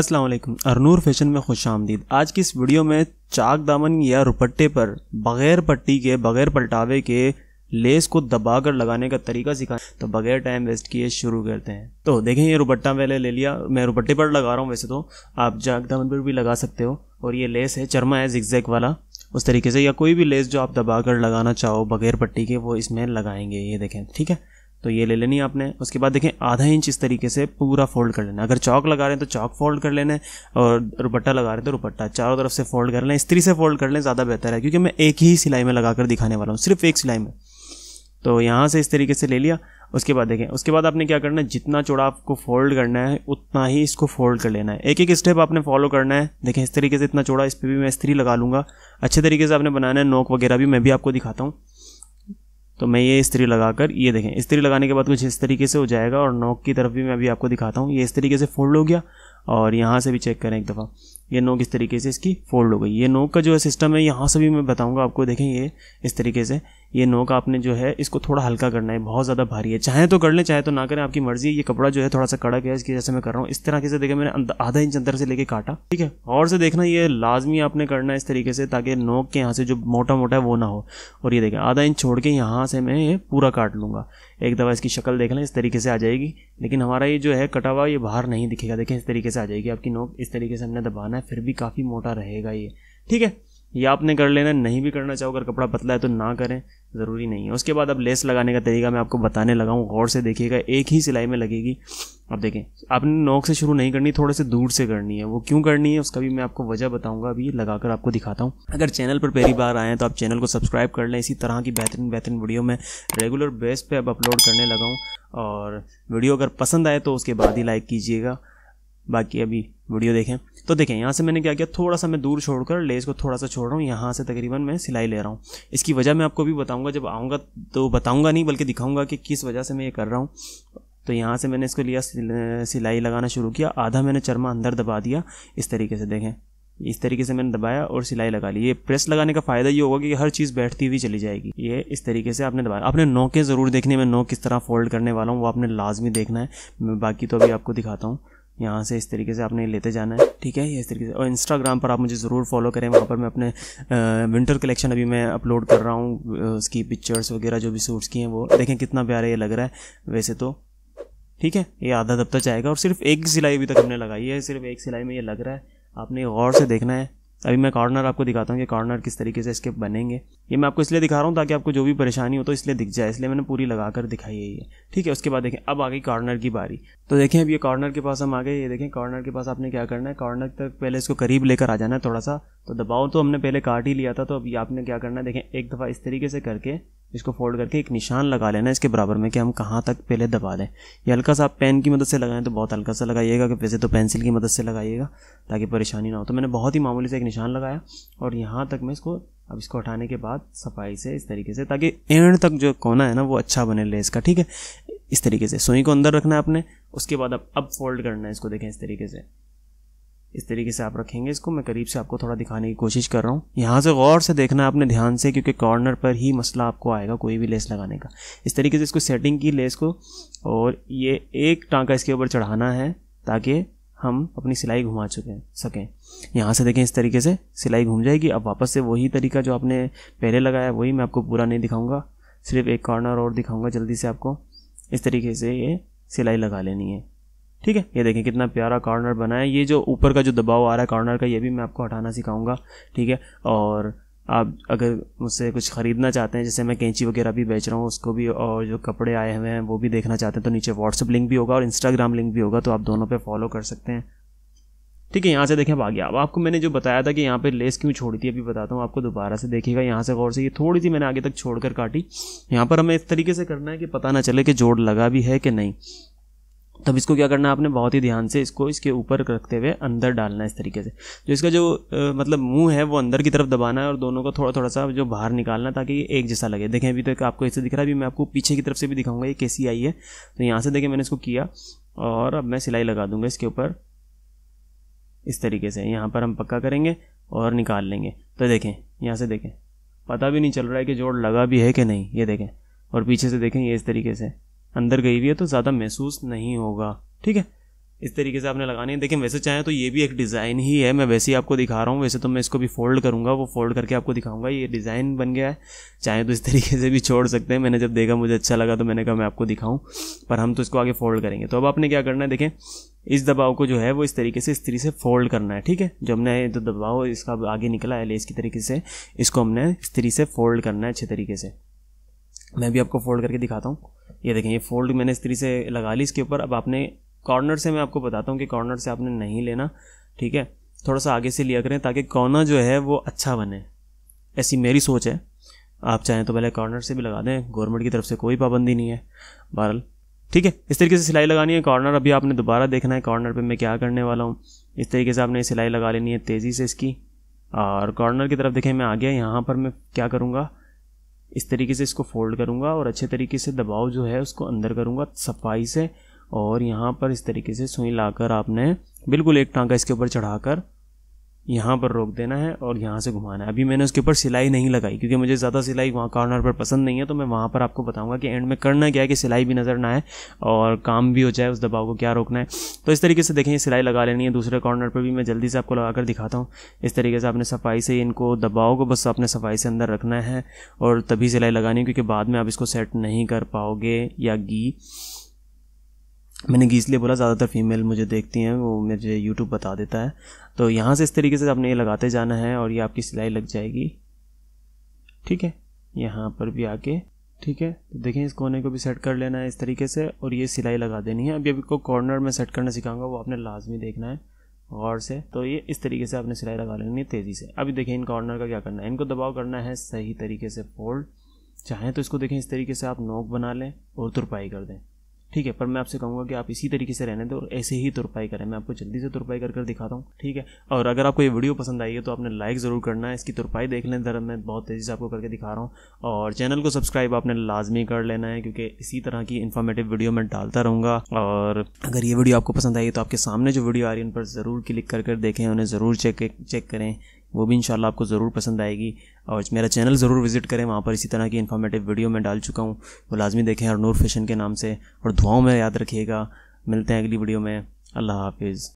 वालेकुम अरनूर फैशन में खुश आमदीद आज की इस वीडियो में चाक दामन या रुपट्टे पर बगैर पट्टी के बगैर पलटावे के लेस को दबाकर लगाने का तरीका सिखा तो बगैर टाइम वेस्ट किए शुरू करते हैं तो देखें ये रुपट्टा मैंने ले लिया मैं रुपट्टे पर लगा रहा हूँ वैसे तो आप चाक दामन पर भी लगा सकते हो और ये लेस है चरमा है जिक्जैक वाला उस तरीके से या कोई भी लेस जो आप कर लगाना चाहो बगैर पट्टी के वो इसमें लगाएंगे ये देखें ठीक है तो ये ले लेनी आपने उसके बाद देखें आधा इंच इस तरीके से पूरा फोल्ड कर लेना अगर चौक लगा रहे हैं तो चौक फोल्ड कर लेना और रुपट्टा लगा रहे हैं तो रुपट्टा चारों तरफ से फोल्ड कर लें स्त्री से फोल्ड कर लें ज़्यादा बेहतर है क्योंकि मैं एक ही सिलाई में लगा कर दिखाने वाला हूँ सिर्फ एक सिलाई में तो यहाँ से इस तरीके से ले लिया उसके बाद देखें उसके बाद आपने क्या करना है जितना चौड़ा आपको फोल्ड करना है उतना ही इसको फोल्ड कर लेना है एक एक स्टेप आपने फॉलो करना है देखें इस तरीके से इतना चौड़ा इस पर भी मैं स्त्री लगा लूँगा अच्छे तरीके से आपने बनाना है नोक वगैरह भी मैं भी आपको दिखाता हूँ तो मैं ये स्त्री लगाकर ये देखें स्त्री लगाने के बाद कुछ इस तरीके से हो जाएगा और नोक की तरफ भी मैं अभी आपको दिखाता हूँ ये इस तरीके से फोल्ड हो गया और यहाँ से भी चेक करें एक दफ़ा ये नोक इस तरीके से इसकी फोल्ड हो गई ये नोक का जो है सिस्टम है यहाँ से भी मैं बताऊँगा आपको देखें ये इस तरीके से ये नोक आपने जो है इसको थोड़ा हल्का करना है बहुत ज़्यादा भारी है चाहे तो कर लें चाहे तो ना करें आपकी मर्ज़ी ये कपड़ा जो है थोड़ा सा कड़क है इसकी वजह से मैं कर रहा हूँ इस तरह से देखें मैंने आधा इंच अंदर से लेके काटा ठीक है और से देखना ये लाजमी आपने करना है इस तरीके से ताकि नोक के यहाँ से जो मोटा मोटा है वो ना हो और ये देखें आधा इंच छोड़ के यहाँ से मैं ये पूरा काट लूँगा एक दफ़ा इसकी शक्ल देख लें इस तरीके से आ जाएगी लेकिन हमारा ये जो है कटा हुआ ये बाहर नहीं दिखेगा देखें इस तरीके से आ जाएगी आपकी नोक इस तरीके से हमने दबाना है फिर भी काफ़ी मोटा रहेगा ये ठीक है ये आपने कर लेना नहीं भी करना चाहो अगर कपड़ा पतला है तो ना करें ज़रूरी नहीं है उसके बाद अब लेस लगाने का तरीका मैं आपको बताने लगा हूँ गौर से देखिएगा एक ही सिलाई में लगेगी अब देखें आपने नोक से शुरू नहीं करनी थोड़े से दूर से करनी है वो क्यों करनी है उसका भी मैं आपको वजह बताऊंगा अभी लगाकर आपको दिखाता हूँ अगर चैनल पर पहली बार आएँ तो आप चैनल को सब्सक्राइब कर लें इसी तरह की बेहतरीन बेहतरीन वीडियो मैं रेगुलर बेस पर अब अपलोड करने लगा हूँ और वीडियो अगर पसंद आए तो उसके बाद ही लाइक कीजिएगा बाकी अभी वीडियो देखें तो देखें यहाँ से मैंने क्या किया थोड़ा सा मैं दूर छोड़कर लेस को थोड़ा सा छोड़ रहा हूँ यहाँ से तकरीबन मैं सिलाई ले रहा हूँ इसकी वजह मैं आपको भी बताऊँगा जब आऊँगा तो बताऊँगा नहीं बल्कि दिखाऊँगा कि किस वजह से मैं ये कर रहा हूँ तो यहाँ से मैंने इसको लिया सिलाई लगाना शुरू किया आधा मैंने चरमा अंदर दबा दिया इस तरीके से देखें इस तरीके से मैंने दबाया और सिलाई लगा ली ये प्रेस लगाने का फ़ायदा ये होगा कि हर चीज़ बैठती हुई चली जाएगी ये इस तरीके से आपने दबाया आपने नोके ज़रूर देखने में नोक किस तरह फोल्ड करने वाला हूँ वो आपने लाजमी देखना है मैं बाकी तो अभी आपको दिखाता हूँ यहाँ से इस तरीके से आपने लेते जाना है ठीक है ये इस तरीके से और इंस्टाग्राम पर आप मुझे ज़रूर फॉलो करें वहाँ पर मैं अपने आ, विंटर कलेक्शन अभी मैं अपलोड कर रहा हूँ उसकी पिक्चर्स वगैरह जो भी सूट्स की हैं वो देखें कितना प्यारा ये लग रहा है वैसे तो ठीक है ये आधा दफ्तर जाएगा और सिर्फ एक सिलाई अभी तक हमने लगाई है सिर्फ एक सिलाई में ये लग रहा है आपने गौर से देखना है अभी मैं कॉर्नर आपको दिखाता हूँ कि कॉर्नर किस तरीके से इसके बनेंगे ये मैं आपको इसलिए दिखा रहा हूँ ताकि आपको जो भी परेशानी हो तो इसलिए दिख जाए इसलिए मैंने पूरी लगा कर दिखाई है ये ठीक है उसके बाद देखें अब आ गई कॉर्नर की बारी तो देखें अब ये कॉर्नर के पास हम आ गए ये देखें कॉर्नर के पास आपने क्या करना है कॉर्नर तक पहले इसको करीब लेकर आ जाना है थोड़ा सा तो दबाव तो हमने पहले काट ही लिया था तो अभी आपने क्या करना है देखें एक दफ़ा इस तरीके से करके इसको फोल्ड करके एक निशान लगा लेना इसके बराबर में कि हम कहाँ तक पहले दबा लें ये हल्का सा आप पेन की मदद से लगाएं तो बहुत हल्का सा लगाइएगा कि वैसे तो पेंसिल की मदद से लगाइएगा ताकि परेशानी ना हो तो मैंने बहुत ही मामूली से एक निशान लगाया और यहाँ तक मैं इसको अब इसको हटाने के बाद सफाई से इस तरीके से ताकि एंड तक जो कोना है ना वो अच्छा बने ले इसका ठीक है इस तरीके से सुई को अंदर रखना है आपने उसके बाद अब अब फोल्ड करना है इसको देखें इस तरीके से इस तरीके से आप रखेंगे इसको मैं करीब से आपको थोड़ा दिखाने की कोशिश कर रहा हूँ यहाँ से गौर से देखना आपने ध्यान से क्योंकि कॉर्नर पर ही मसला आपको आएगा कोई भी लेस लगाने का इस तरीके से इसको सेटिंग की लेस को और ये एक टांका इसके ऊपर चढ़ाना है ताकि हम अपनी सिलाई घुमा चुके सकें यहाँ से देखें इस तरीके से सिलाई घूम जाएगी अब वापस से वही तरीका जो आपने पहले लगाया वही मैं आपको पूरा नहीं दिखाऊँगा सिर्फ एक कॉर्नर और दिखाऊँगा जल्दी से आपको इस तरीके से ये सिलाई लगा लेनी है ठीक है ये देखें कितना प्यारा कॉर्नर बना है ये जो ऊपर का जो दबाव आ रहा है कॉर्नर का ये भी मैं आपको हटाना सिखाऊंगा ठीक है और आप अगर मुझसे कुछ ख़रीदना चाहते हैं जैसे मैं कैंची वगैरह भी बेच रहा हूँ उसको भी और जो कपड़े आए हुए हैं वो भी देखना चाहते हैं तो नीचे व्हाट्सअप लिंक भी होगा और इंस्टाग्राम लिंक भी होगा तो आप दोनों पर फॉलो कर सकते हैं ठीक है यहाँ से देखें अब आ गया अब आपको मैंने जो बताया था कि यहाँ पे लेस क्यों छोड़ी थी अभी बताता हूँ आपको दोबारा से देखिएगा यहाँ से गौर से ये थोड़ी सी मैंने आगे तक छोड़ कर काटी यहाँ पर हमें इस तरीके से करना है कि पता ना चले कि जोड़ लगा भी है कि नहीं तब इसको क्या करना है आपने बहुत ही ध्यान से इसको इसके ऊपर रखते हुए अंदर डालना है इस तरीके से जो इसका जो आ, मतलब मुंह है वो अंदर की तरफ दबाना है और दोनों को थोड़ा थोड़ा सा जो बाहर निकालना ताकि एक जैसा लगे देखें अभी तक तो आपको ऐसे दिख रहा है अभी मैं आपको पीछे की तरफ से भी दिखाऊंगा ये कैसी आई है तो यहाँ से देखें मैंने इसको किया और अब मैं सिलाई लगा दूंगा इसके ऊपर इस तरीके से यहाँ पर हम पक्का करेंगे और निकाल लेंगे तो देखें यहाँ से देखें पता भी नहीं चल रहा है कि जोड़ लगा भी है कि नहीं ये देखें और पीछे से देखें ये इस तरीके से अंदर गई हुई है तो ज़्यादा महसूस नहीं होगा ठीक है इस तरीके से आपने लगानी है देखिए वैसे चाहें तो ये भी एक डिज़ाइन ही है मैं वैसे ही आपको दिखा रहा हूँ वैसे तो मैं इसको भी फोल्ड करूँगा वो फोल्ड करके आपको दिखाऊंगा ये डिज़ाइन बन गया है चाहे तो इस तरीके से भी छोड़ सकते हैं मैंने जब देखा मुझे अच्छा लगा तो मैंने कहा मैं आपको दिखाऊँ पर हम तो इसको आगे फोल्ड करेंगे तो अब आपने क्या करना है देखें इस दबाव को जो है वो इस तरीके से स्त्री से फोल्ड करना है ठीक है जो हमने जो दबाव इसका आगे निकला है लेस की तरीके से इसको हमने स्त्री से फोल्ड करना है अच्छे तरीके से मैं भी आपको फोल्ड करके दिखाता हूँ ये देखें ये फोल्ड मैंने इस तरीके से लगा ली इसके ऊपर अब आपने कॉर्नर से मैं आपको बताता हूँ कि कॉर्नर से आपने नहीं लेना ठीक है थोड़ा सा आगे से लिया करें ताकि कॉर्नर जो है वो अच्छा बने ऐसी मेरी सोच है आप चाहें तो पहले कॉर्नर से भी लगा दें गवर्नमेंट की तरफ से कोई पाबंदी नहीं है बहरल ठीक है इस तरीके से सिलाई लगानी है कॉर्नर अभी आपने दोबारा देखना है कॉर्नर पे मैं क्या करने वाला हूँ इस तरीके से आपने सिलाई लगा लेनी है तेज़ी से इसकी और कॉर्नर की तरफ देखें मैं आ गया यहाँ पर मैं क्या करूँगा इस तरीके से इसको फोल्ड करूंगा और अच्छे तरीके से दबाव जो है उसको अंदर करूँगा सफाई से और यहाँ पर इस तरीके से सुई लाकर आपने बिल्कुल एक टांका इसके ऊपर चढ़ाकर यहाँ पर रोक देना है और यहाँ से घुमाना है अभी मैंने उसके ऊपर सिलाई नहीं लगाई क्योंकि मुझे ज़्यादा सिलाई वहाँ कॉर्नर पर पसंद नहीं है तो मैं वहाँ पर आपको बताऊँगा कि एंड में करना क्या है कि सिलाई भी नज़र ना आए और काम भी हो जाए उस दबाव को क्या रोकना है तो इस तरीके से देखें सिलाई लगा लेनी है दूसरे कॉर्नर पर भी मैं जल्दी से आपको लगा कर दिखाता हूँ इस तरीके से आपने सफाई से इनको दबाव को बस आपने सफाई से अंदर रखना है और तभी सिलाई लगानी है क्योंकि बाद में आप इसको सेट नहीं कर पाओगे या घी मैंने इसलिए बोला ज़्यादातर फीमेल मुझे देखती हैं वो मुझे यूट्यूब बता देता है तो यहाँ से इस तरीके से आपने ये लगाते जाना है और ये आपकी सिलाई लग जाएगी ठीक है यहाँ पर भी आके ठीक है तो देखें इस कोने को भी सेट कर लेना है इस तरीके से और ये सिलाई लगा देनी है अभी अभी को कॉर्नर में सेट करना सिखाऊंगा वो आपने लाजमी देखना है गौर से तो ये इस तरीके से आपने सिलाई लगा लेनी है तेज़ी से अभी देखें इन कॉर्नर का क्या करना है इनको दबाव करना है सही तरीके से फोल्ड चाहें तो इसको देखें इस तरीके से आप नोक बना लें और तुरपाई कर दें ठीक है पर मैं आपसे कहूँगा कि आप इसी तरीके से रहने दो और ऐसे ही तुरपाई करें मैं आपको जल्दी से तुरपाई कर कर दिखाता हूँ ठीक है और अगर आपको ये वीडियो पसंद आई है तो आपने लाइक ज़रूर करना है इसकी तुरपाई देख लें ज़रा मैं बहुत तेज़ी से आपको करके दिखा रहा हूँ और चैनल को सब्सक्राइब आपने लाजमी कर लेना है क्योंकि इसी तरह की इन्फॉर्मेटिव वीडियो मैं डालता रहूँगा और अगर ये वीडियो आपको पसंद आई है तो आपके सामने जो वीडियो आ रही है उन पर ज़रूर क्लिक कर कर देखें उन्हें ज़रूर चेक चेक करें वो भी इंशाल्लाह आपको ज़रूर पसंद आएगी और मेरा चैनल ज़रूर विज़िट करें वहाँ पर इसी तरह की इन्फॉर्मेटिव वीडियो मैं डाल चुका हूँ वो लाजमी देखें और नूर फैशन के नाम से और दुआओं में याद रखिएगा मिलते हैं अगली वीडियो में अल्लाह हाफिज़